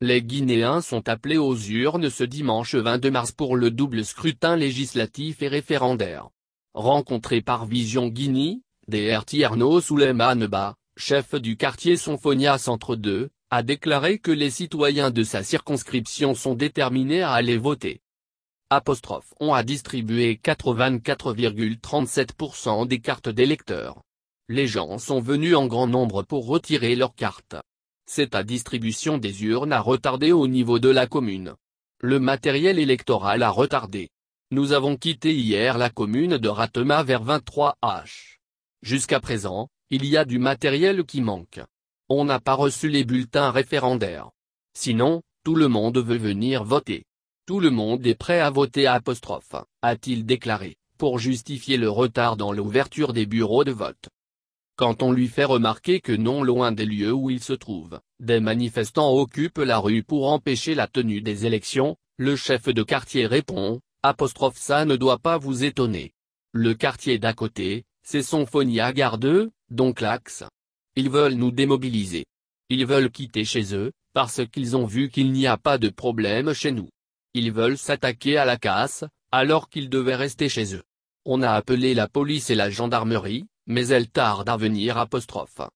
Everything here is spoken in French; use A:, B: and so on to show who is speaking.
A: Les Guinéens sont appelés aux urnes ce dimanche 22 mars pour le double scrutin législatif et référendaire. Rencontré par Vision Guinée, DRT Arnaud Souleymane chef du quartier Sonfonia Centre 2, a déclaré que les citoyens de sa circonscription sont déterminés à aller voter. on a distribué 84,37% des cartes d'électeurs. Les gens sont venus en grand nombre pour retirer leurs cartes. C'est à distribution des urnes a retardé au niveau de la commune. Le matériel électoral a retardé. Nous avons quitté hier la commune de Ratema vers 23H. Jusqu'à présent, il y a du matériel qui manque. On n'a pas reçu les bulletins référendaires. Sinon, tout le monde veut venir voter. Tout le monde est prêt à voter apostrophe, a-t-il déclaré, pour justifier le retard dans l'ouverture des bureaux de vote quand on lui fait remarquer que non loin des lieux où il se trouve, des manifestants occupent la rue pour empêcher la tenue des élections, le chef de quartier répond, apostrophe ça ne doit pas vous étonner. Le quartier d'à côté, c'est Sonfonia Gardeux, donc l'Axe. Ils veulent nous démobiliser. Ils veulent quitter chez eux, parce qu'ils ont vu qu'il n'y a pas de problème chez nous. Ils veulent s'attaquer à la casse, alors qu'ils devaient rester chez eux. On a appelé la police et la gendarmerie, mais elle tarde à venir. apostrophe.